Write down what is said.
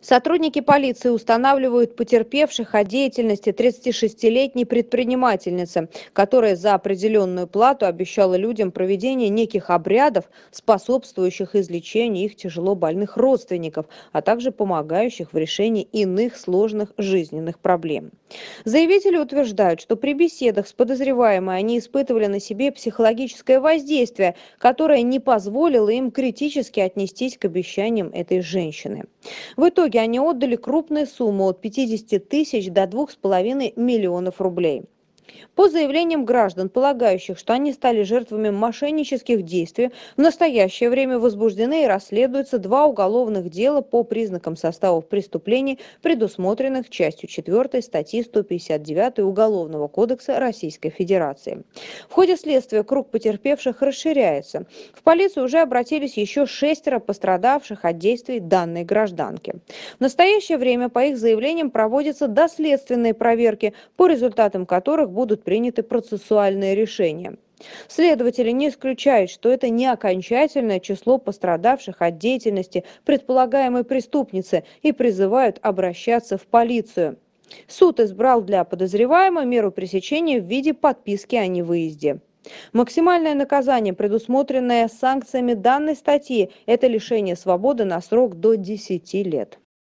сотрудники полиции устанавливают потерпевших о деятельности тридцати летней предпринимательницы которая за определенную плату обещала людям проведение неких обрядов способствующих излечению их тяжело больных родственников а также помогающих в решении иных сложных жизненных проблем заявители утверждают что при беседах с подозреваемой они испытывали на себе психологическое воздействие которое не позволило им критически отнестись к обещаниям этой женщины в итоге итоге они отдали крупные суммы от 50 тысяч до двух с половиной миллионов рублей по заявлениям граждан полагающих что они стали жертвами мошеннических действий в настоящее время возбуждены и расследуются два уголовных дела по признакам составов преступлений предусмотренных частью 4 статьи 159 уголовного кодекса российской федерации в ходе следствия круг потерпевших расширяется в полицию уже обратились еще шестеро пострадавших от действий данной гражданки в настоящее время по их заявлениям проводятся доследственные проверки по результатам которых будут приняты процессуальные решения. Следователи не исключают, что это не окончательное число пострадавших от деятельности предполагаемой преступницы и призывают обращаться в полицию. Суд избрал для подозреваемого меру пресечения в виде подписки о невыезде. Максимальное наказание, предусмотренное санкциями данной статьи, это лишение свободы на срок до 10 лет.